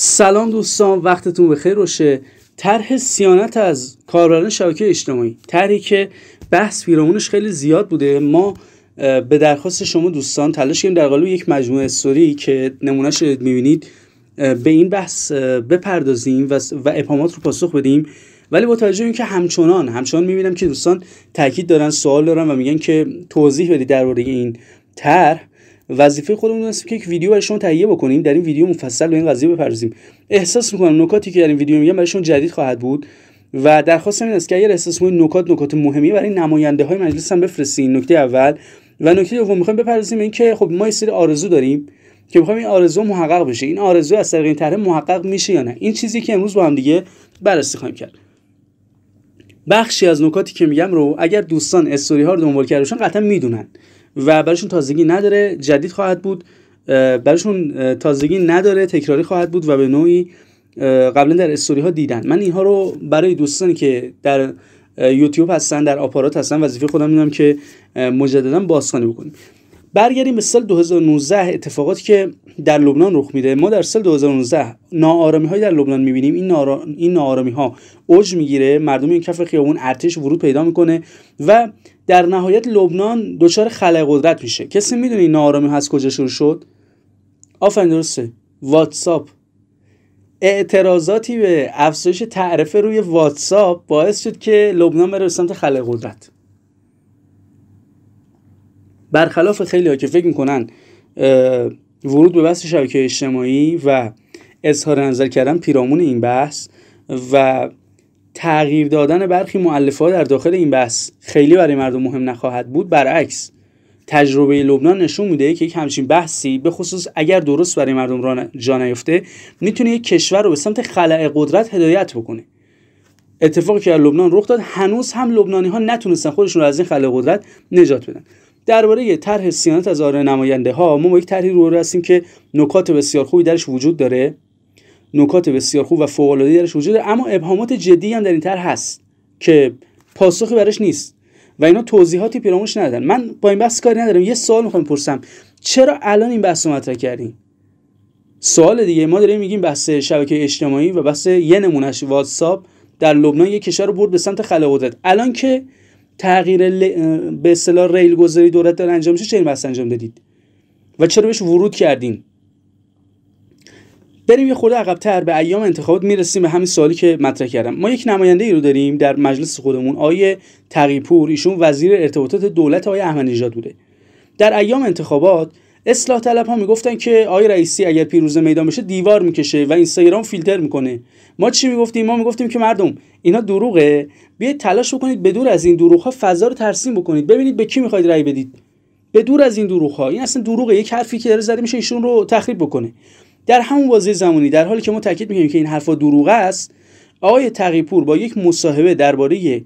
سلام دوستان وقتتون بخیر باشه طرح سیانت از کاربران شبکه اجتماعی طرحی که بحث پیرامونش خیلی زیاد بوده ما به درخواست شما دوستان تلاش کردیم در قالب یک مجموعه استوری که نمونهش میبینید به این بحث بپردازیم و, اپامات رو پاسخ بدیم ولی با توجه اینکه همچنان همچنان میبینم که دوستان تاکید دارن سوال دارن و میگن که توضیح بدید درباره این طرح وظیفه خودمون هست که یک ویدیو برای تهیه بکنیم در این ویدیو مفصل به این قضیه بپردازیم احساس میکنم نکاتی که در این ویدیو میگم برایشون جدید خواهد بود و درخواست این است که اگر احساس میکنید نکات نکات مهمی برای نماینده های مجلس هم بفرستین نکته اول و نکته دوم میخوایم بپردازیم این که خب ما یه سری آرزو داریم که میخوایم این آرزو محقق بشه این آرزو از طریق این طرح محقق میشه یا نه این چیزی که امروز با هم دیگه بررسی خواهیم کرد بخشی از نکاتی که میگم رو اگر دوستان استوری ها رو دنبال کرده قطعا میدونن و برایشون تازگی نداره جدید خواهد بود برایشون تازگی نداره تکراری خواهد بود و به نوعی قبلا در استوری ها دیدن من اینها رو برای دوستانی که در یوتیوب هستن در آپارات هستن وظیفه خودم میدونم که مجددا بازخوانی بکنیم برگردیم به سال 2019 اتفاقاتی که در لبنان رخ میده ما در سال 2019 ناآرامی های در لبنان میبینیم این, این ناآرامی ها اوج میگیره مردم این کف خیابون ارتش ورود پیدا میکنه و در نهایت لبنان دچار خلع قدرت میشه کسی میدونه این ناآرامی ها از کجا شروع شد آفرین درسته واتساپ اعتراضاتی به افزایش تعرفه روی واتساپ باعث شد که لبنان بره به سمت خلع قدرت برخلاف خیلی ها که فکر میکنن ورود به بحث شبکه اجتماعی و اظهار نظر کردن پیرامون این بحث و تغییر دادن برخی معلف ها در داخل این بحث خیلی برای مردم مهم نخواهد بود برعکس تجربه لبنان نشون میده که یک همچین بحثی به خصوص اگر درست برای مردم را جا نیفته میتونه یک کشور رو به سمت خلع قدرت هدایت بکنه اتفاقی که در لبنان رخ داد هنوز هم لبنانی ها نتونستن خودشون رو از این خلع قدرت نجات بدن درباره طرح سیانت از آره نماینده ها ما با یک طرحی رو هستیم که نکات بسیار خوبی درش وجود داره نکات بسیار خوب و فوق العاده درش وجود داره اما ابهامات جدی هم در این طرح هست که پاسخی برش نیست و اینا توضیحاتی پیرامونش ندادن من با این بحث کاری ندارم یه سوال میخوام پرسم چرا الان این بحث رو مطرح کردیم سوال دیگه ما داریم میگیم بحث شبکه اجتماعی و بحث یه نمونهش واتساپ در لبنان یه کشور رو برد به سمت خلع الان که تغییر به اصطلاح ریل گذاری دولت داره انجام میشه چه بحث انجام دادید و چرا بهش ورود کردین بریم یه خورده عقبتر به ایام انتخابات میرسیم به همین سوالی که مطرح کردم ما یک نماینده ای رو داریم در مجلس خودمون آیه تقیپور ایشون وزیر ارتباطات دولت آقای احمدی نژاد بوده در ایام انتخابات اصلاح طلب ها میگفتن که آقای رئیسی اگر پیروز میدان بشه دیوار میکشه و این اینستاگرام فیلتر میکنه ما چی میگفتیم ما میگفتیم که مردم اینا دروغه بیاید تلاش بکنید به دور از این دروغ ها فضا رو ترسیم بکنید ببینید به کی میخواید رأی بدید به دور از این دروغ ها این اصلا دروغه یک حرفی که داره زده میشه ایشون رو تخریب بکنه در همون بازه زمانی در حالی که ما تاکید میکنیم که این حرفا دروغ است آقای پور با یک مصاحبه درباره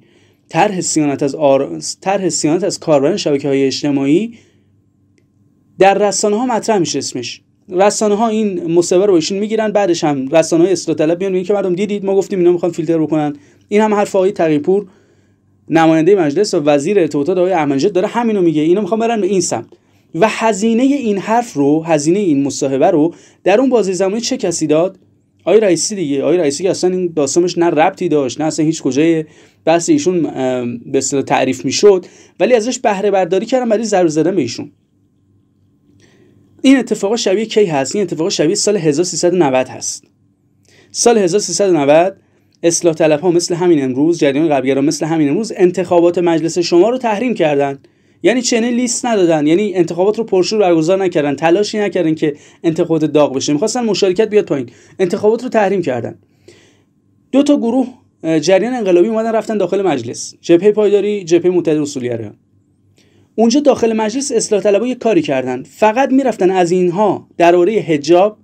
طرح سیانت از آر... سیانت از کاربران شبکه های اجتماعی در رسانه ها مطرح میشه اسمش رسانه ها این مصور رو ایشون میگیرن بعدش هم رسانه های اصلاح طلب میان میگن که مردم دیدید ما گفتیم اینا میخوان فیلتر بکنن این هم حرف آقای تقیپور نماینده مجلس و وزیر ارتباطات آقای احمدی داره همینو میگه اینا میخوان برن به این سمت و هزینه این حرف رو هزینه این مصاحبه رو در اون بازی زمانی چه کسی داد آقای رئیسی دیگه آقای رئیسی که اصلا این داستانش نه ربطی داشت نه اصلا هیچ کجای بحث ایشون به تعریف میشد ولی ازش بهره برداری کردن برای ضرب زدن به ایشون این اتفاق شبیه کی هست این اتفاق شبیه سال 1390 هست سال 1390 اصلاح طلب ها مثل همین امروز جریان ها مثل همین امروز انتخابات مجلس شما رو تحریم کردن یعنی چنین لیست ندادن یعنی انتخابات رو پرشور برگزار نکردن تلاشی نکردن که انتخابات داغ بشه میخواستن مشارکت بیاد پایین انتخابات رو تحریم کردن دو تا گروه جریان انقلابی اومدن رفتن داخل مجلس جبهه پایداری جبهه متحد اصولگرایان اونجا داخل مجلس اصلاح طلبای کاری کردن فقط میرفتن از اینها درباره حجاب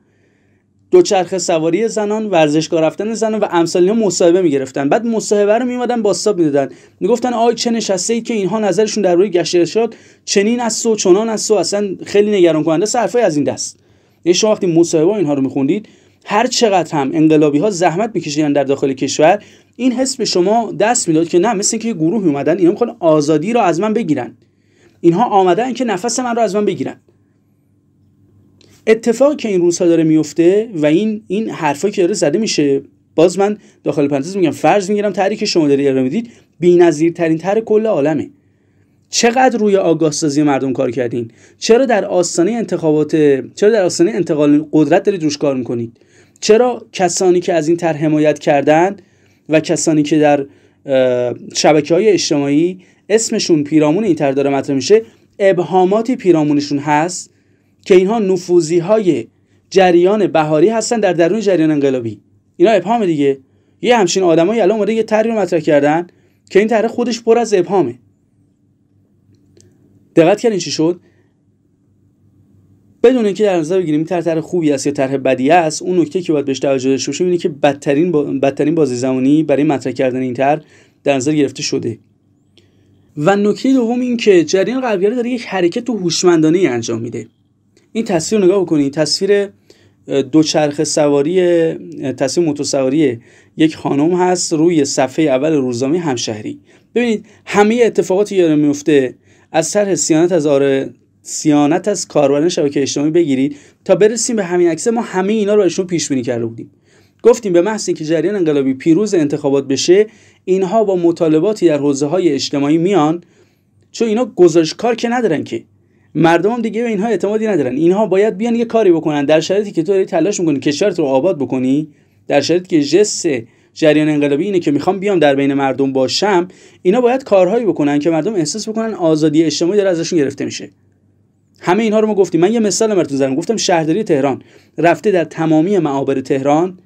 دوچرخه سواری زنان ورزشگاه رفتن زنان و امثال اینها مصاحبه میگرفتن بعد مصاحبه رو میمدن با حساب میدادن میگفتن آی چه نشسته ای که اینها نظرشون در روی گشت ارشاد چنین از سو چنان از سو اصلا خیلی نگران کننده صرفای از این دست این یعنی شما وقتی مصاحبه اینها رو میخوندید هر چقدر هم انقلابی ها زحمت میکشیدن در داخل کشور این حس به شما دست میداد که نه مثل اینکه گروه اومدن اینا میخوان آزادی رو از من بگیرن اینها آمدن که نفس من رو از من بگیرن اتفاقی که این روزها داره میفته و این این حرفا که داره زده میشه باز من داخل پنتز میگم فرض میگیرم تحریک شما دارید یاد میدید بی‌نظیرترین تر کل عالمه چقدر روی آگاه سازی مردم کار کردین چرا در آستانه انتخابات چرا در آستانه انتقال قدرت دارید روش کار میکنید چرا کسانی که از این طرح حمایت کردن و کسانی که در شبکه های اجتماعی اسمشون پیرامون این تر داره مطرح میشه ابهاماتی پیرامونشون هست که اینها نفوزی های جریان بهاری هستن در درون جریان انقلابی اینا ابهام دیگه یه همچین آدمایی الان اومده یه تری رو مطرح کردن که این طرح خودش پر از ابهامه دقت کردین چی شد بدون اینکه در نظر بگیریم طرح طرح خوبی است یا طرح بدی است اون نکته که باید بهش توجه داشته باشیم اینه که بدترین بدترین بازی زمانی برای مطرح کردن این طرح در نظر گرفته شده و نکته دوم این که جریان قلبیاری داره یک حرکت تو هوشمندانه ای انجام میده این تصویر نگاه بکنید تصویر دوچرخه سواری تصویر موتورسواری یک خانم هست روی صفحه اول روزنامه همشهری ببینید همه اتفاقاتی که میفته از طرح سیانت از آره سیانت از کاربران شبکه اجتماعی بگیرید تا برسیم به همین عکس ما همه اینا رو ازشون پیش بینی کرده بودیم گفتیم به محض اینکه جریان انقلابی پیروز انتخابات بشه اینها با مطالباتی در حوزه های اجتماعی میان چون اینا گزارش کار که ندارن که مردم دیگه به اینها اعتمادی ندارن اینها باید بیان یه کاری بکنن در شرایطی که تو داری تلاش میکنی کشورت رو آباد بکنی در شرایطی که جس جریان انقلابی اینه که میخوام بیام در بین مردم باشم اینا باید کارهایی بکنن که مردم احساس بکنن آزادی اجتماعی داره ازشون گرفته میشه همه اینها رو ما گفتیم من یه مثال براتون زدم گفتم شهرداری تهران رفته در تمامی معابر تهران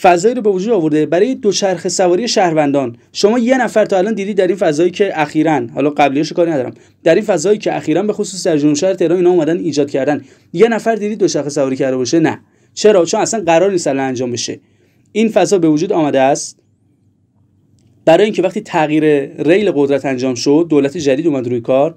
فضایی رو به وجود آورده برای دوچرخه سواری شهروندان شما یه نفر تا الان دیدی در این فضایی که اخیرا حالا قبلیش کاری ندارم در این فضایی که اخیرا به خصوص در جنوب شهر تهران اینا اومدن ایجاد کردن یه نفر دیدی دوچرخه سواری کرده باشه نه چرا چون اصلا قرار نیست الان انجام بشه این فضا به وجود آمده است برای اینکه وقتی تغییر ریل قدرت انجام شد دولت جدید اومد روی کار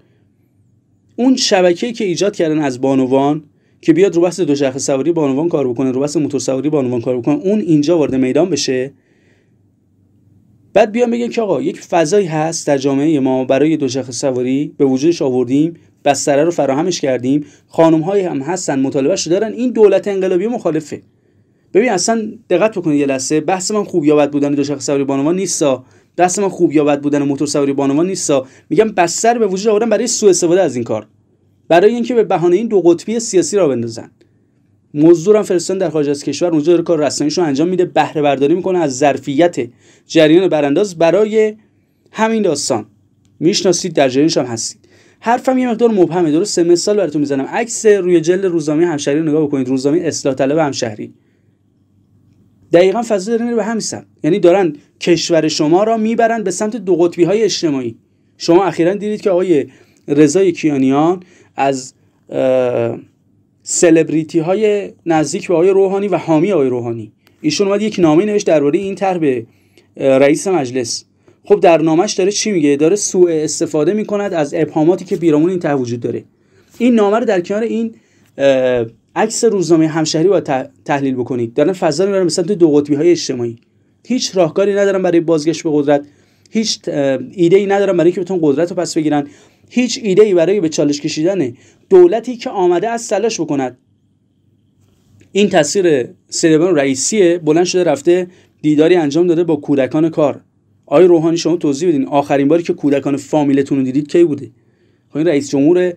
اون شبکه‌ای که ایجاد کردن از بانوان که بیاد رو بحث دوچرخه سواری بانوان کار بکنه رو بحث موتور سواری بانوان کار بکنه اون اینجا وارد میدان بشه بعد بیام بگم که آقا یک فضای هست در جامعه ما برای دوچرخه سواری به وجودش آوردیم بستره رو فراهمش کردیم خانم های هم هستن مطالبهش دارن این دولت انقلابی مخالفه ببین اصلا دقت بکنید یه لحظه بحث من خوب یا بد بودن دوچرخه سواری بانوان نیستا بحث من خوب یا بودن موتور سواری بانوان نیستا میگم بستر به وجود آوردن برای سوء استفاده از این کار برای اینکه به بهانه این دو قطبی سیاسی را بندازن مزدورم فرستن در خارج از کشور اونجا داره کار رسانیش رو انجام میده بهره برداری میکنه از ظرفیت جریان برانداز برای همین داستان میشناسید در جریانش هم هستید حرفم یه مقدار مبهمه سه مثال براتون میزنم عکس روی جلد روزنامه همشهری نگاه بکنید روزنامه اصلاح طلب همشهری دقیقا فضا داره به همین سمت یعنی دارن کشور شما را میبرند به سمت دو قطبی های اجتماعی شما اخیرا دیدید که آقای رضای کیانیان از سلبریتی های نزدیک به آقای روحانی و حامی آقای روحانی ایشون اومد یک نامه نوشت درباره این طرح به رئیس مجلس خب در نامش داره چی میگه داره سوء استفاده میکند از ابهاماتی که پیرامون این طرح وجود داره این نامه رو در کنار این عکس روزنامه همشهری با تحلیل بکنید دارن فضا میبرن به سمت دو قطبی های اجتماعی هیچ راهکاری ندارن برای بازگشت به قدرت هیچ ایده ای ندارم برای اینکه بتون قدرت رو پس بگیرن هیچ ایده ای برای به چالش کشیدن دولتی که آمده از تلاش بکند این تصویر سیدبان رئیسیه بلند شده رفته دیداری انجام داده با کودکان کار آی روحانی شما توضیح بدین آخرین باری که کودکان فامیلتون رو دیدید کی بوده خب این رئیس جمهور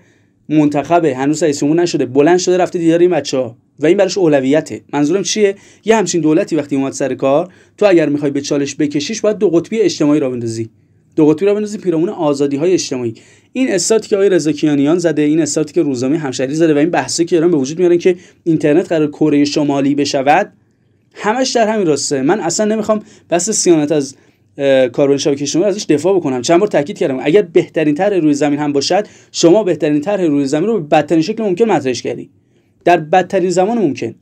منتخبه هنوز رئیس جمهور نشده بلند شده رفته دیداری این بچه ها و این براش اولویته منظورم چیه یه همچین دولتی وقتی اومد سر کار تو اگر میخوای به چالش بکشیش باید دو قطبی اجتماعی را بندازی دو قطبی را بندازیم پیرامون آزادی های اجتماعی این استاتی که آقای رزاکیانیان زده این استاتی که روزنامه همشهری زده و این بحثی که ایران به وجود میارن که اینترنت قرار کره شمالی بشود همش در همین راسته من اصلا نمیخوام بس سیانت از کاربن شبکه شما ازش دفاع بکنم چند بار تاکید کردم اگر بهترین طرح روی زمین هم باشد شما بهترین طرح روی زمین رو به بدترین شکل ممکن مطرحش کردی در بدترین زمان ممکن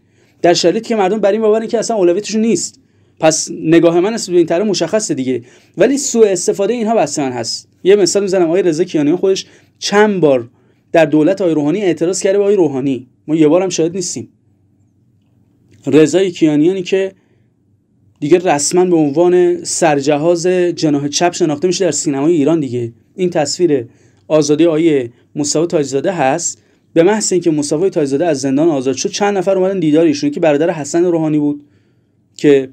در شرایطی که مردم بر این باورن که اصلا اولویتشون نیست پس نگاه من است این طرح مشخصه دیگه ولی سوء استفاده اینها بحث هست یه مثال میزنم آقای رضا کیانیان خودش چند بار در دولت آقای روحانی اعتراض کرده به آقای روحانی ما یه هم شاهد نیستیم رضای کیانیانی که دیگه رسما به عنوان سرجهاز جناح چپ شناخته میشه در سینمای ایران دیگه این تصویر آزادی آیه مصطفی تاجزاده هست به محض اینکه مصطفی تاجزاده از زندان آزاد شد چند نفر اومدن دیدار ایشون که برادر حسن روحانی بود که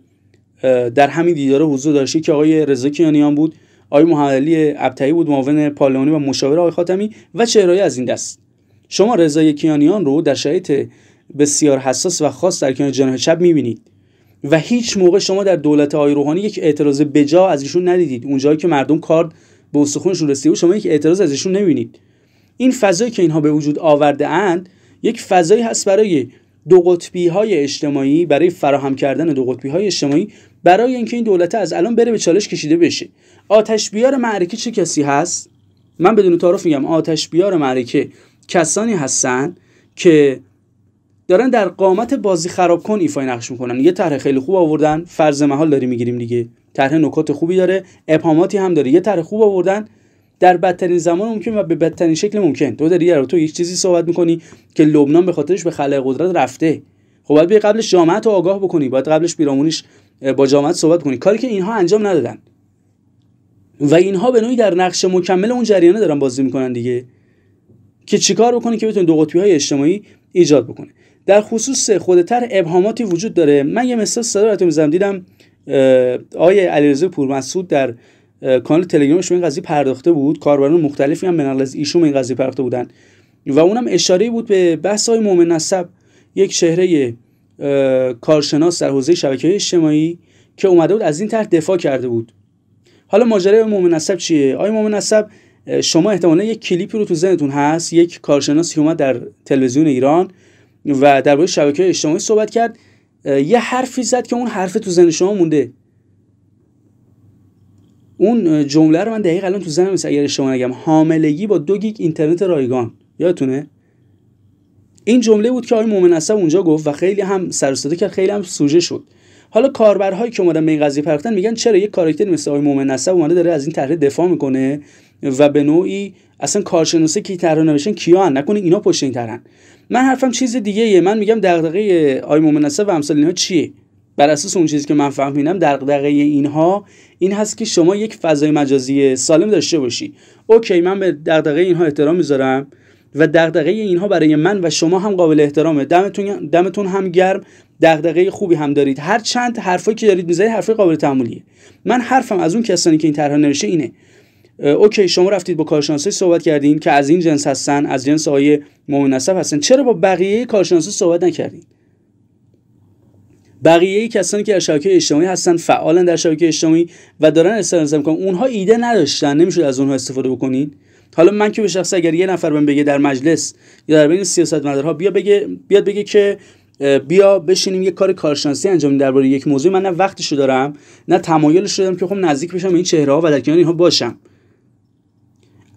در همین دیدار حضور داشتی که آقای رضا کیانیان بود آقای محمدعلی ابتهی بود معاون پارلمانی و مشاور آقای خاتمی و چهرهایی از این دست شما رضا کیانیان رو در شرایط بسیار حساس و خاص در کنار جناح چپ میبینید و هیچ موقع شما در دولت آقای روحانی یک اعتراض بجا از ایشون ندیدید اونجایی که مردم کارد به استخونشون رسیده و شما یک اعتراض از ایشون نمیبینید این فضایی که اینها به وجود آورده اند یک فضایی هست برای دو قطبی های اجتماعی برای فراهم کردن دو قطبی های اجتماعی برای اینکه این دولت از الان بره به چالش کشیده بشه آتش بیار معرکه چه کسی هست من بدون تعارف میگم آتش بیار معرکه کسانی هستن که دارن در قامت بازی خراب کن ایفای نقش میکنن یه طرح خیلی خوب آوردن فرض محال داری میگیریم دیگه طرح نکات خوبی داره ابهاماتی هم داره یه طرح خوب آوردن در بدترین زمان ممکن و به بدترین شکل ممکن تو داری تو یک چیزی صحبت میکنی که لبنان به خاطرش به خلای قدرت رفته خب باید بیا قبلش جامعه رو آگاه بکنی باید قبلش پیرامونیش با جامعه صحبت کنی کاری که اینها انجام ندادن و اینها به نوعی در نقش مکمل اون جریانه دارن بازی میکنن دیگه که چیکار بکنی که بتونه دو قطبی های اجتماعی ایجاد بکنه در خصوص خودتر ابهاماتی وجود داره من یه مثال ساده دیدم آیه علیرضا پورمسعود در کانال تلگرامش به این قضیه پرداخته بود کاربران مختلفی هم به از ایشون این قضیه پرداخته بودن و اونم اشاره بود به بحث های مومن نسب یک چهره کارشناس در حوزه شبکه های اجتماعی که اومده بود از این طرح دفاع کرده بود حالا ماجرای مومن نسب چیه آیا مومن نسب شما احتمالا یک کلیپی رو تو ذهنتون هست یک کارشناسی اومد در تلویزیون ایران و درباره شبکه اجتماعی صحبت کرد یه حرفی زد که اون حرف تو ذهن شما مونده اون جمله رو من دقیق الان تو ذهنم اگر شما نگم حاملگی با دو گیگ اینترنت رایگان یادتونه این جمله بود که آقای مومن اصب اونجا گفت و خیلی هم سر کرد خیلی هم سوژه شد حالا کاربرهایی که اومدن به این قضیه پرداختن میگن چرا یک کاراکتر مثل آقای مومن اصب اومده داره از این طرح دفاع میکنه و به نوعی اصلا کارشناسه کی طرح نوشتن کیان نکنه اینا پشت این طرحن من حرفم چیز دیگه یه. من میگم دغدغه آقای مومن و امثال چیه بر اساس اون چیزی که من فهمیدم دغدغه اینها این هست که شما یک فضای مجازی سالم داشته باشی اوکی من به دغدغه اینها احترام میذارم و دغدغه اینها برای من و شما هم قابل احترامه دمتون دمتون هم گرم دغدغه خوبی هم دارید هر چند حرفایی که دارید میزنید حرفای قابل تعملیه. من حرفم از اون کسانی که این طرح نوشته اینه اوکی شما رفتید با کارشناسای صحبت کردین که از این جنس هستن از جنس های هستن چرا با بقیه کارشناسا صحبت نکردین بقیه کسانی که در شبکه اجتماعی هستن فعالن در شبکه اجتماعی و دارن استفاده میکنن اونها ایده نداشتن نمیشد از اونها استفاده بکنین حالا من که به شخص اگر یه نفر بهم بگه در مجلس یا در بین سیاستمدارها بیا بگه بیاد بگه که بیا بشینیم یه کار کارشناسی انجام درباره یک موضوع من نه وقتشو دارم نه تمایلش دارم که خب نزدیک بشم به این چهره ها و در کنار اینها باشم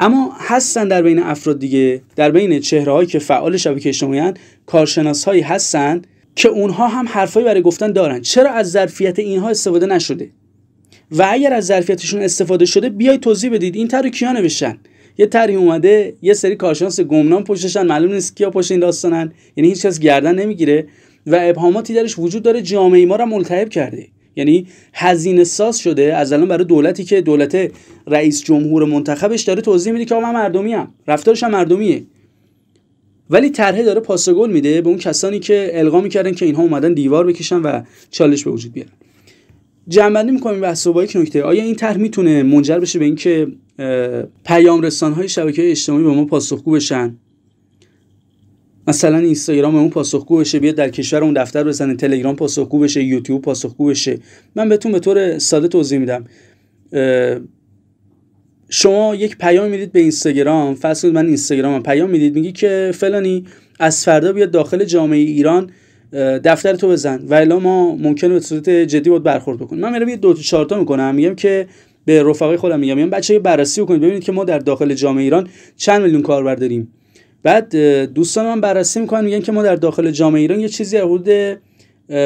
اما هستن در بین افراد دیگه در بین چهره هایی که فعال شبکه اجتماعی کارشناس هایی هستن که اونها هم حرفایی برای گفتن دارن چرا از ظرفیت اینها استفاده نشده و اگر از ظرفیتشون استفاده شده بیای توضیح بدید این طرح کیا نوشتن یه تری اومده یه سری کارشناس گمنام پشتشن معلوم نیست کیا پشت این داستانن یعنی هیچ کس گردن نمیگیره و ابهاماتی درش وجود داره جامعه ما رو ملتهب کرده یعنی هزینه ساز شده از الان برای دولتی که دولت رئیس جمهور منتخبش داره توضیح میده که آقا من مردمی هم. رفتارش هم مردمیه ولی طرحه داره پاس گل میده به اون کسانی که القا میکردن که اینها اومدن دیوار بکشن و چالش به وجود بیارن جنبندی میکنیم بحث با یک نکته آیا این طرح میتونه منجر بشه به اینکه پیام رسان های شبکه اجتماعی به ما پاسخگو بشن مثلا اینستاگرام اون پاسخگو بشه بیاد در کشور اون دفتر بزنه تلگرام پاسخگو بشه یوتیوب پاسخگو بشه من بهتون به طور ساده توضیح میدم شما یک پیام میدید به اینستاگرام فصل من اینستاگرام پیام میدید میگی که فلانی از فردا بیاد داخل جامعه ایران دفتر تو بزن و الا ما ممکنه به صورت جدی بود برخورد بکنیم من میرم یه دو تا چهار تا میکنم میگم که به رفقای خودم میگم میگم بچه‌ها بررسی بکنید ببینید که ما در داخل جامعه ایران چند میلیون کاربر داریم بعد دوستان من بررسی میکنن میگن که ما در داخل جامعه ایران یه چیزی حدود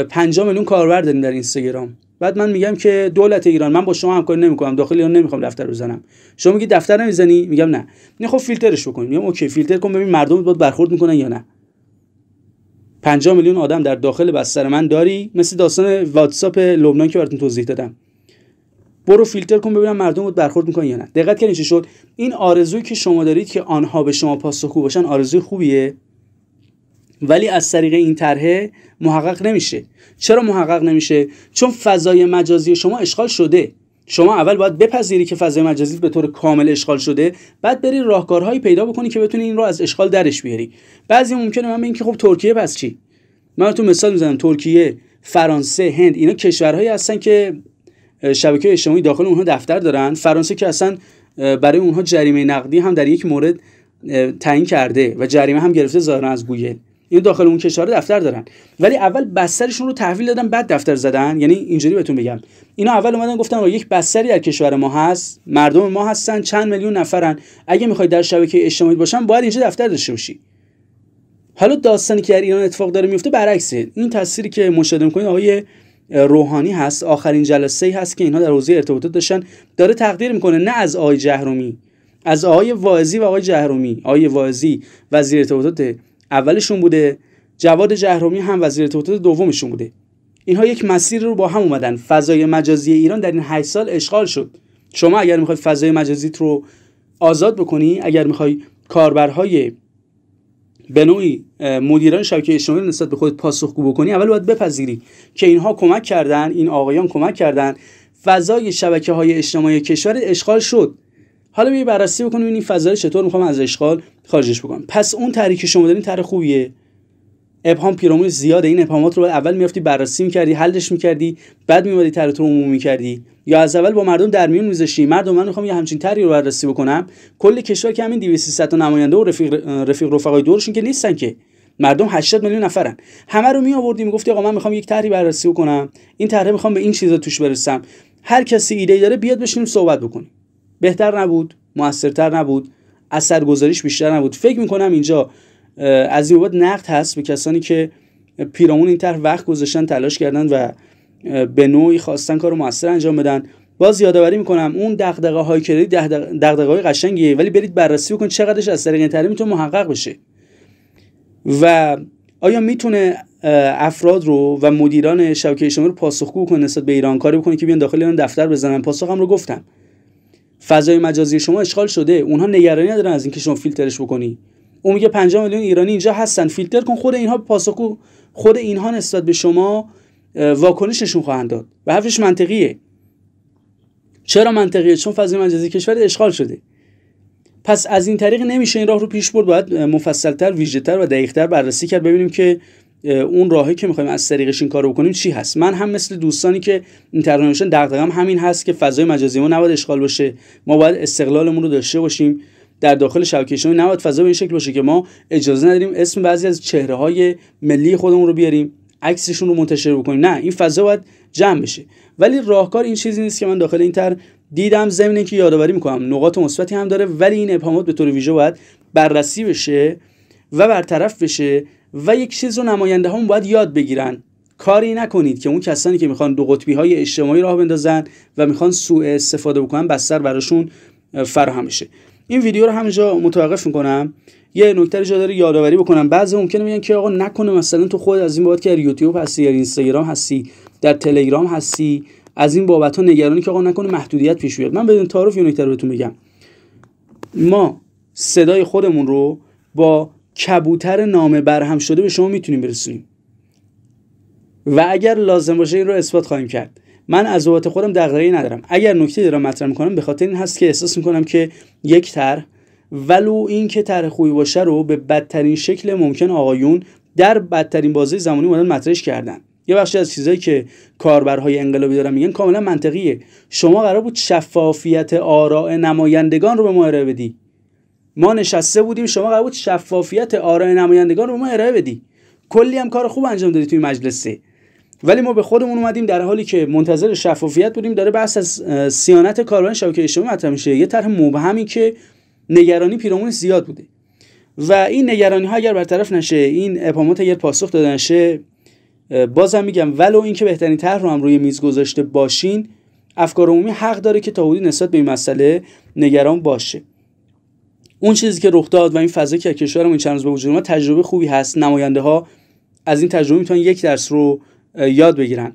5 میلیون کاربر داریم در اینستاگرام بعد من میگم که دولت ایران من با شما همکاری نمیکنم داخل ایران نمیخوام دفتر بزنم شما میگی دفتر نمیزنی میگم نه نه خب فیلترش بکنیم میگم اوکی فیلتر کن ببین مردم باید برخورد میکنن یا نه 50 میلیون آدم در داخل بستر من داری مثل داستان واتساپ لبنان که براتون توضیح دادم برو فیلتر کن ببینم مردم بود برخورد میکنن یا نه دقت کردین چی شد این آرزویی که شما دارید که آنها به شما پاسخگو باشن آرزوی خوبیه ولی از طریق این طرحه محقق نمیشه چرا محقق نمیشه چون فضای مجازی شما اشغال شده شما اول باید بپذیری که فضای مجازی به طور کامل اشغال شده بعد بری راهکارهایی پیدا بکنی که بتونی این رو از اشغال درش بیاری بعضی ممکنه من این که خب ترکیه پس چی من تو مثال میزنم ترکیه فرانسه هند اینا کشورهایی هستن که شبکه اجتماعی داخل اونها دفتر دارن فرانسه که اصلا برای اونها جریمه نقدی هم در یک مورد تعیین کرده و جریمه هم گرفته ظاهرا از گوگل این داخل اون کشور دفتر دارن ولی اول بسترشون رو تحویل دادن بعد دفتر زدن یعنی اینجوری بهتون بگم اینا اول اومدن گفتن آقا یک بستری در کشور ما هست مردم ما هستن چند میلیون نفرن اگه میخواید در شبکه اجتماعی باشن باید اینجا دفتر داشته باشی حالا داستانی که در ایران اتفاق داره میفته برعکسه این تصویری که مشاهده میکنید آقای روحانی هست آخرین جلسه ای هست که اینها در حوزه ارتباطات داشتن داره تقدیر میکنه نه از آقای جهرومی از آقای واعظی و آقای جهرومی آقای واعظی وزیر ارتباطات اولشون بوده جواد جهرومی هم وزیر توطئه دومشون بوده اینها یک مسیر رو با هم اومدن فضای مجازی ایران در این 8 سال اشغال شد شما اگر میخوای فضای مجازیت رو آزاد بکنی اگر میخوای کاربرهای به نوعی مدیران شبکه اجتماعی نسبت به خودت پاسخگو بکنی اول باید بپذیری که اینها کمک کردن این آقایان کمک کردن فضای شبکه های اجتماعی کشور اشغال شد حالا بیا بررسی بکنیم این فضا چطور میخوام از اشغال خارجش بکنم پس اون طرحی که شما دارین طرح خوبیه ابهام پیرامون زیاد این ابهامات رو باید اول میافتی بررسی میکردی حلش میکردی بعد میومدی طرحت رو عمومی میکردی یا از اول با مردم در میون میذاشتی مردم من میخوام یه همچین طرحی رو بررسی بکنم کل کشور که همین 2300 تا نماینده و رفیق رفیق رفقای دورشون که نیستن که مردم 80 میلیون نفرن همه رو می آوردی میگفتی آقا من میخوام یک طرحی بررسی بکنم این طرح میخوام به این چیزا توش برسم هر کسی ایده ای داره بیاد بشینیم صحبت بکنیم بهتر نبود موثرتر نبود اثرگذاریش بیشتر نبود فکر میکنم اینجا از این بابت نقد هست به کسانی که پیرامون این طرح وقت گذاشتن تلاش کردن و به نوعی خواستن کار موثر انجام بدن باز یادآوری میکنم اون دغدغه های کلی دغدغه های قشنگیه ولی برید بررسی بکن چقدرش از طریق اینترنت میتونه محقق بشه و آیا میتونه افراد رو و مدیران شبکه شما رو پاسخگو کنه نسبت به ایران کاری بکنه که بیان داخل ایران دفتر بزنن پاسخم رو گفتم فضای مجازی شما اشغال شده اونها نگرانی ندارن از اینکه شما فیلترش بکنی اون میگه 5 میلیون ایرانی اینجا هستن فیلتر کن خود اینها پاسخگو خود اینها نسبت به شما واکنششون خواهند داد و حرفش منطقیه چرا منطقیه چون فضای مجازی کشور اشغال شده پس از این طریق نمیشه این راه رو پیش برد باید مفصلتر ویژهتر و دقیقتر بررسی کرد ببینیم که اون راهی که میخوایم از طریقش این کارو بکنیم چی هست من هم مثل دوستانی که اینترنشن دغدغم همین هست که فضای مجازی ما نباید اشغال باشه ما باید استقلالمون رو داشته باشیم در داخل شبکه اجتماعی نباید فضا به این شکل باشه که ما اجازه نداریم اسم بعضی از چهره های ملی خودمون رو بیاریم عکسشون رو منتشر بکنیم نه این فضا باید جمع بشه ولی راهکار این چیزی نیست که من داخل اینتر دیدم زمینه که یادآوری میکنم نقاط مثبتی هم داره ولی این ابهامات به طور ویژه باید بررسی بشه و برطرف بشه و یک چیز رو نماینده هم باید یاد بگیرن کاری نکنید که اون کسانی که میخوان دو قطبی های اجتماعی راه بندازن و میخوان سوء استفاده بکنن بستر براشون فراهم بشه این ویدیو رو همینجا متوقف میکنم یه نکته جا داره یادآوری بکنم بعضی ممکنه میگن که آقا نکنه مثلا تو خود از این بابت که یوتیوب هستی یا اینستاگرام هستی در تلگرام هستی از این بابت ها نگرانی که آقا نکنه محدودیت پیش بیاد من بدون تعارف یه نکته رو بهتون میگم ما صدای خودمون رو با کبوتر نامه برهم شده به شما میتونیم برسونیم و اگر لازم باشه این رو اثبات خواهیم کرد من از ذوات خودم دغدغه‌ای ندارم اگر نکته دارم مطرح میکنم به خاطر این هست که احساس میکنم که یک تر ولو این که طرح خوبی باشه رو به بدترین شکل ممکن آقایون در بدترین بازه زمانی مدل مطرحش کردن یه بخشی از چیزایی که کاربرهای انقلابی دارن میگن کاملا منطقیه شما قرار بود شفافیت آراء نمایندگان رو به ما ارائه بدی ما نشسته بودیم شما قرار بود شفافیت آراء نمایندگان رو ما ارائه بدی کلی هم کار خوب انجام دادی توی مجلسه ولی ما به خودمون اومدیم در حالی که منتظر شفافیت بودیم داره بحث از سیانت کاروان شبکه اجتماعی مطرح میشه یه طرح مبهمی که نگرانی پیرامون زیاد بوده و این نگرانی ها اگر برطرف نشه این اپامات اگر پاسخ داده نشه بازم میگم ولو اینکه بهترین طرح رو هم روی میز گذاشته باشین افکار عمومی حق داره که تا حدودی نسبت به این مسئله نگران باشه اون چیزی که رخ داد و این فضا که کشورمون چند روز به وجود اومد تجربه خوبی هست نماینده ها از این تجربه میتونن یک درس رو یاد بگیرن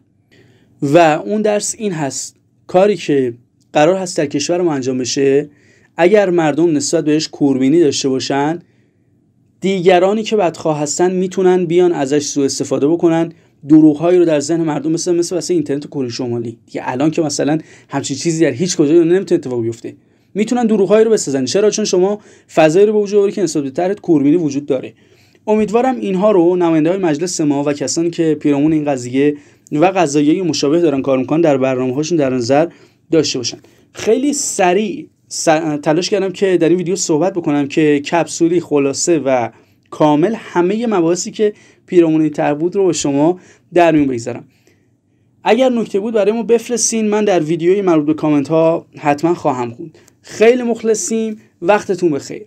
و اون درس این هست کاری که قرار هست در کشورمون انجام بشه اگر مردم نسبت بهش کوربینی داشته باشن دیگرانی که بدخواه هستن میتونن بیان ازش سوء استفاده بکنن دروغهایی رو در ذهن مردم مثل مثل واسه اینترنت کره شمالی دیگه الان که مثلا همچین چیزی در هیچ کجا نمیتونه اتفاق بیفته میتونن دروغهایی رو بسازن چرا چون شما فضایی رو به وجود آوری که نسبت به طرحت کوربینی وجود داره امیدوارم اینها رو نماینده های مجلس ما و کسانی که پیرامون این قضیه و قضایای مشابه دارن کار میکنن در برنامه هاشون در نظر داشته باشن خیلی سریع تلاش کردم که در این ویدیو صحبت بکنم که کپسولی خلاصه و کامل همه مباحثی که پیرامون این طرح رو به شما در میون بگذارم اگر نکته بود برای ما بفرستین من در ویدیوی مربوط به کامنت ها حتما خواهم خوند خیلی مخلصیم وقتتون بخیر